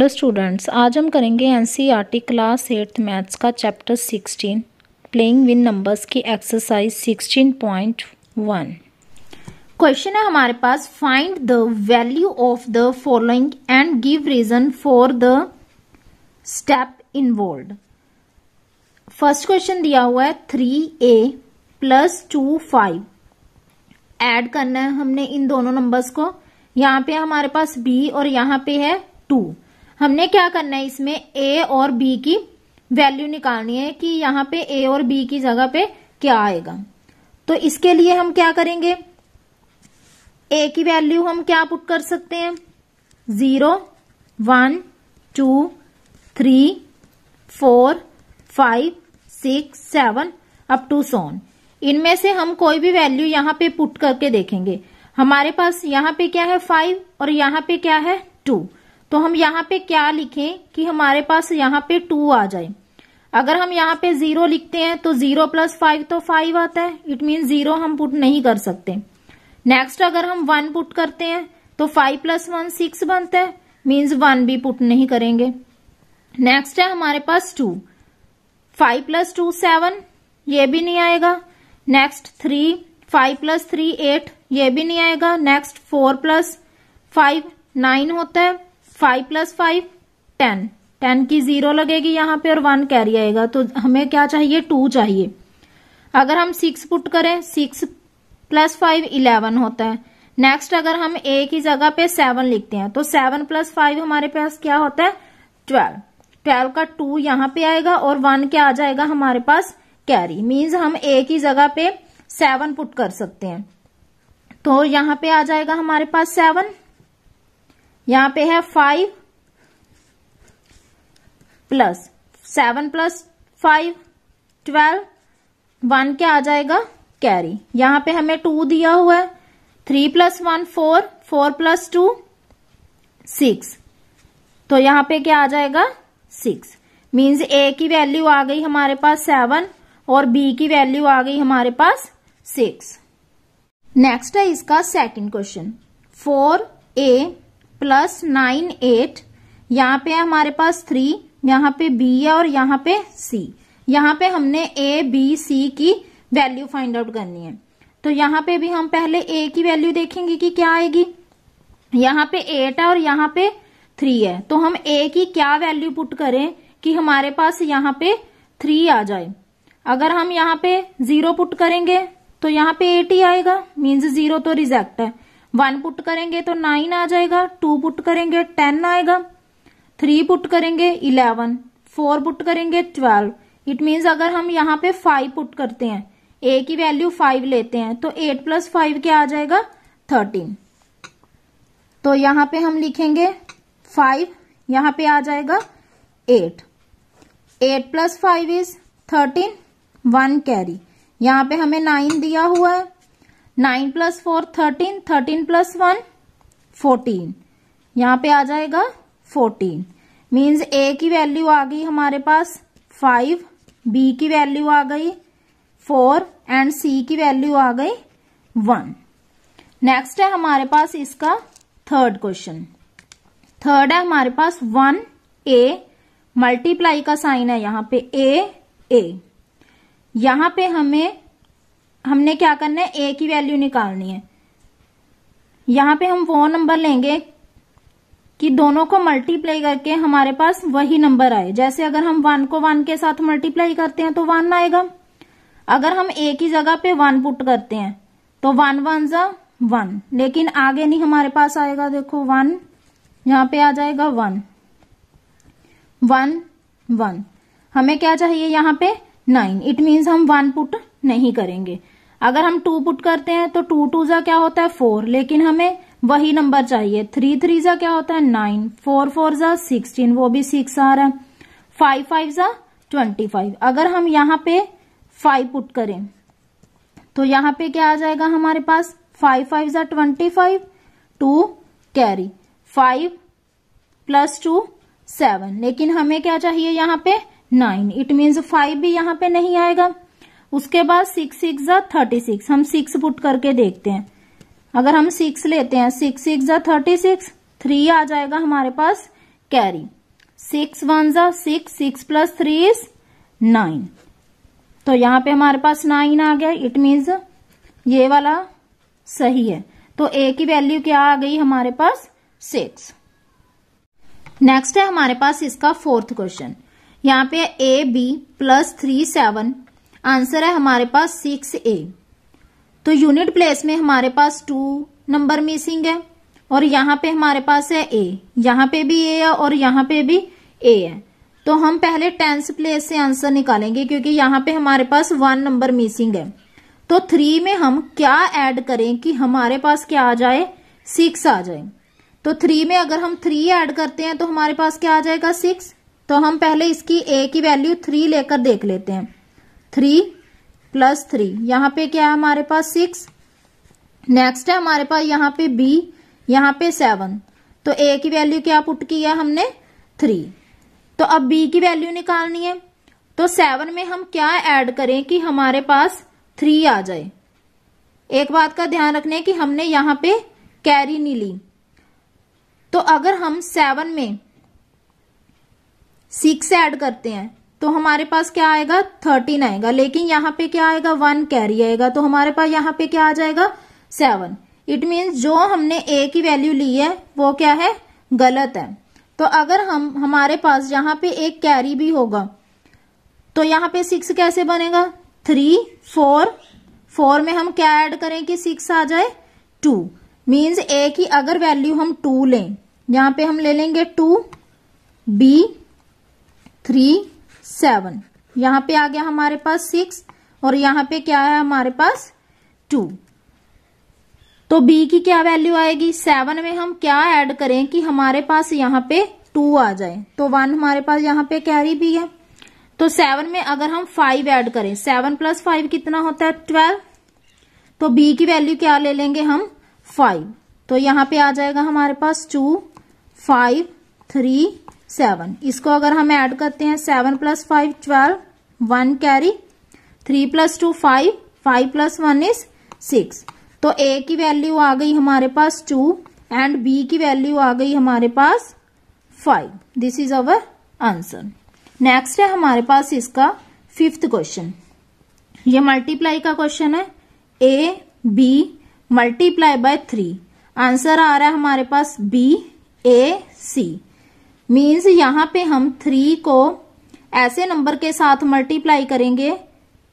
hello students आज हम करेंगे एनसीईआरटी क्लास एट्थ मैथ्स का chapter sixteen playing with numbers की exercise sixteen point one question है हमारे पास find the value of the following and give reason for the step involved first question दिया हुआ है three A plus two five add करना है हमने इन दोनों नंबर्स को यहाँ पे हमारे पास बी और यहाँ पे है टू हमने क्या करना है इसमें ए और बी की वैल्यू निकालनी है कि यहाँ पे ए और बी की जगह पे क्या आएगा तो इसके लिए हम क्या करेंगे ए की वैल्यू हम क्या पुट कर सकते हैं zero one two three four five six seven up to सोन इनमें से हम कोई भी वैल्यू यहाँ पे पुट करके देखेंगे हमारे पास यहाँ पे क्या है फाइव और यहाँ पे क्या है टू तो हम यहाँ पे क्या लिखें कि हमारे पास यहाँ पे टू आ जाए अगर हम यहाँ पे जीरो लिखते हैं तो जीरो प्लस फाइव तो फाइव आता है इट मीन जीरो हम पुट नहीं कर सकते नेक्स्ट अगर हम वन पुट करते हैं तो फाइव प्लस वन सिक्स बनता है मीन्स वन भी पुट नहीं करेंगे नेक्स्ट है हमारे पास two five plus two seven ये भी नहीं आएगा next three five plus three eight ये भी नहीं आएगा next four plus five nine होता है five plus five ten ten की जीरो लगेगी यहाँ पे और वन कैरी आएगा तो हमें क्या चाहिए टू चाहिए अगर हम सिक्स पुट करें सिक्स प्लस फाइव इलेवन होता है नेक्स्ट अगर हम ए की जगह पे सेवन लिखते हैं तो सेवन प्लस फाइव हमारे पास क्या होता है ट्वेल्व ट्वेल्व का टू यहाँ पे आएगा और वन क्या आ जाएगा हमारे पास कैरी मीन्स हम ए की जगह पे सेवन पुट कर सकते हैं तो यहाँ पे आ जाएगा हमारे पास सेवन यहां पे है five plus seven plus five twelve one क्या आ जाएगा कैरी यहां पे हमें टू दिया हुआ है three plus one four four plus two six तो यहां पे क्या आ जाएगा सिक्स मीन्स ए की वैल्यू आ गई हमारे पास सेवन और बी की वैल्यू आ गई हमारे पास सिक्स नेक्स्ट है इसका second question four A plus nine eight यहाँ पे हमारे पास थ्री यहाँ पे बी है और यहाँ पे सी यहाँ पे हमने ए बी सी की वैल्यू फाइंड आउट करनी है तो यहाँ पे भी हम पहले ए की वैल्यू देखेंगे कि क्या आएगी यहाँ पे एट है और यहाँ पे थ्री है तो हम ए की क्या वैल्यू पुट करें कि हमारे पास यहाँ पे थ्री आ जाए अगर हम यहाँ पे जीरो पुट करेंगे तो यहाँ पे एट ही आएगा मीन्स जीरो तो रिजेक्ट है वन पुट करेंगे तो नाइन आ जाएगा टू पुट करेंगे टेन आएगा थ्री पुट करेंगे इलेवन फोर पुट करेंगे ट्वेल्व इट मीन्स अगर हम यहाँ पे फाइव पुट करते हैं ए की वैल्यू फाइव लेते हैं तो एट प्लस फाइव क्या आ जाएगा थर्टीन तो यहाँ पे हम लिखेंगे फाइव यहाँ पे आ जाएगा eight eight plus five is thirteen one carry यहाँ पे हमें नाइन दिया हुआ है nine plus four thirteen thirteen plus one fourteen यहाँ पे आ जाएगा फोर्टीन मीन्स ए की वैल्यू आ गई हमारे पास फाइव बी की वैल्यू आ गई फोर एंड सी की वैल्यू आ गई वन नेक्स्ट है हमारे पास इसका थर्ड क्वेश्चन थर्ड है हमारे पास वन ए मल्टीप्लाई का साइन है यहाँ पे ए ए यहाँ पे हमें हमने क्या करना है ए की वैल्यू निकालनी है यहां पे हम वो नंबर लेंगे कि दोनों को मल्टीप्लाई करके हमारे पास वही नंबर आए जैसे अगर हम वन को वन के साथ मल्टीप्लाई करते हैं तो वन आएगा अगर हम ए की जगह पे वन पुट करते हैं तो वन वन जा वन लेकिन आगे नहीं हमारे पास आएगा देखो वन यहाँ पे आ जाएगा वन वन वन हमें क्या चाहिए यहां पे नाइन इट मीन्स हम वन पुट नहीं करेंगे अगर हम टू पुट करते हैं तो टू टू जा क्या होता है फोर लेकिन हमें वही नंबर चाहिए थ्री थ्री जा क्या होता है नाइन फोर फोर जा सिक्सटीन वो भी सिक्स आ रहा है फाइव फाइव जा ट्वेंटी फाइव अगर हम यहाँ पे फाइव पुट करें तो यहाँ पे क्या आ जाएगा हमारे पास फाइव फाइव जा twenty five two carry five plus two seven लेकिन हमें क्या चाहिए यहाँ पे नाइन इट मीन्स फाइव भी यहाँ पे नहीं आएगा उसके बाद सिक्स सिक्स जा थर्टी सिक्स हम सिक्स पुट करके देखते हैं अगर हम सिक्स लेते हैं सिक्स सिक्स जा थर्टी सिक्स थ्री आ जाएगा हमारे पास कैरी सिक्स वन जा six six plus three is nine तो यहाँ पे हमारे पास नाइन आ गया इट मीन्स ये वाला सही है तो ए की वैल्यू क्या आ गई हमारे पास सिक्स नेक्स्ट है हमारे पास इसका फोर्थ क्वेश्चन यहाँ पे A B plus three seven answer है हमारे पास सिक्स ए तो यूनिट प्लेस में हमारे पास टू नंबर मिसिंग है और यहाँ पे हमारे पास है ए यहाँ पे भी ए है और यहाँ पे भी ए है तो हम पहले टेंस प्लेस से आंसर निकालेंगे क्योंकि यहाँ पे हमारे पास वन नंबर मिसिंग है तो थ्री में हम क्या ऐड करें कि हमारे पास क्या आ जाए सिक्स आ जाए तो थ्री में अगर हम थ्री ऐड करते हैं तो हमारे पास क्या आ जाएगा सिक्स तो हम पहले इसकी ए की वैल्यू थ्री लेकर देख लेते हैं थ्री प्लस थ्री यहाँ पे क्या है हमारे पास सिक्स नेक्स्ट है हमारे पास यहाँ पे बी यहाँ पे सेवन तो ए की वैल्यू क्या पुट की है हमने थ्री तो अब बी की वैल्यू निकालनी है तो सेवन में हम क्या ऐड करें कि हमारे पास थ्री आ जाए एक बात का ध्यान रखने कि हमने यहाँ पे कैरी नहीं ली तो अगर हम सेवन में सिक्स ऐड करते हैं तो हमारे पास क्या आएगा थर्टीन आएगा लेकिन यहाँ पे क्या आएगा वन कैरी आएगा तो हमारे पास यहाँ पे क्या आ जाएगा सेवन इट मीन्स जो हमने ए की वैल्यू ली है वो क्या है गलत है तो अगर हम हमारे पास यहाँ पे एक कैरी भी होगा तो यहाँ पे सिक्स कैसे बनेगा थ्री फोर फोर में हम क्या ऐड करें कि सिक्स आ जाए टू मीन्स ए की अगर वैल्यू हम टू लें यहाँ पे हम ले लेंगे टू बी थ्री सेवन यहाँ पे आ गया हमारे पास सिक्स और यहाँ पे क्या है हमारे पास टू तो बी की क्या वैल्यू आएगी सेवन में हम क्या ऐड करें कि हमारे पास यहाँ पे टू आ जाए तो वन हमारे पास यहाँ पे कैरी भी है तो सेवन में अगर हम फाइव ऐड करें सेवन प्लस फाइव कितना होता है ट्वेल्व तो बी की वैल्यू क्या ले लेंगे हम फाइव तो यहाँ पे आ जाएगा हमारे पास टू फाइव थ्री सेवन इसको अगर हम ऐड करते हैं seven plus five twelve one carry three plus two five five plus one is six तो ए की वैल्यू आ गई हमारे पास टू एंड बी की वैल्यू आ गई हमारे पास five this is our answer next है हमारे पास इसका फिफ्थ क्वेश्चन ये मल्टीप्लाई का क्वेश्चन है A B multiply by three answer आ रहा है हमारे पास बी ए सी मीन्स यहाँ पे हम थ्री को ऐसे नंबर के साथ मल्टीप्लाई करेंगे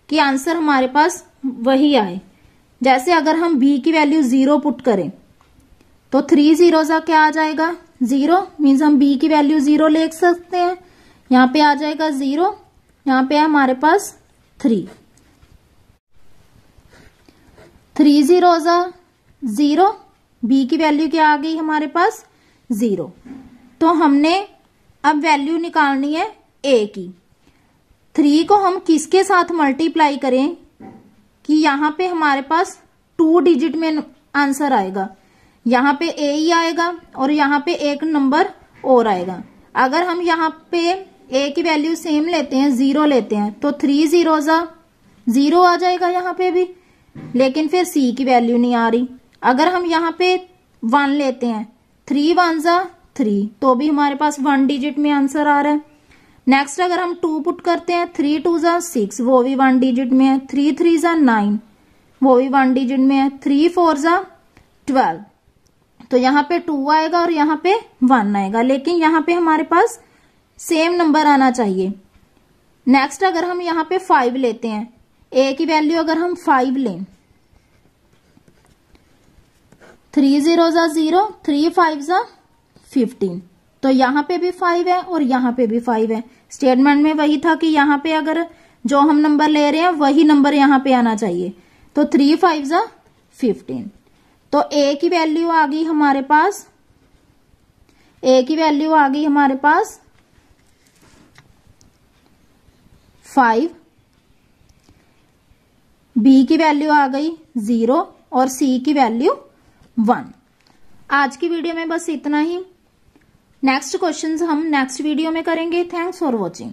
कि आंसर हमारे पास वही आए जैसे अगर हम बी की वैल्यू जीरो पुट करें तो थ्री जीरो सा क्या आ जाएगा जीरो मीन्स हम बी की वैल्यू जीरो ले सकते हैं यहाँ पे आ जाएगा जीरो यहाँ पे है हमारे पास three three zero zero B की वैल्यू क्या आ गई हमारे पास जीरो तो हमने अब वैल्यू निकालनी है ए की थ्री को हम किसके साथ मल्टीप्लाई करें कि यहां पे हमारे पास टू डिजिट में आंसर आएगा यहाँ पे ए ही आएगा और यहां पे एक नंबर और आएगा अगर हम यहाँ पे ए की वैल्यू सेम लेते हैं जीरो लेते हैं तो थ्री जीरो जीरो आ जाएगा यहाँ पे भी लेकिन फिर सी की वैल्यू नहीं आ रही अगर हम यहाँ पे वन लेते हैं थ्री वन जा थ्री तो भी हमारे पास वन डिजिट में आंसर आ रहा है नेक्स्ट अगर हम टू पुट करते हैं थ्री टू जा सिक्स वो भी वन डिजिट में है थ्री थ्री जा नाइन वो भी वन डिजिट में है थ्री फोर जा ट्वेल्व तो यहाँ पे टू आएगा और यहाँ पे वन आएगा लेकिन यहाँ पे हमारे पास सेम नंबर आना चाहिए नेक्स्ट अगर हम यहाँ पे फाइव लेते हैं ए की वैल्यू अगर हम फाइव लें थ्री जीरो जा जीरो थ्री फाइव जा फिफ्टीन तो यहाँ पे भी फाइव है और यहाँ पे भी फाइव है स्टेटमेंट में वही था कि यहाँ पे अगर जो हम नंबर ले रहे हैं वही नंबर यहाँ पे आना चाहिए तो थ्री फाइव ज़ा फिफ्टीन तो ए की वैल्यू आ गई हमारे पास ए की वैल्यू आ गई हमारे पास फाइव बी की वैल्यू आ गई जीरो और सी की वैल्यू वन आज की वीडियो में बस इतना ही नेक्स्ट क्वेश्चन हम नेक्स्ट वीडियो में करेंगे थैंक्स फॉर वॉचिंग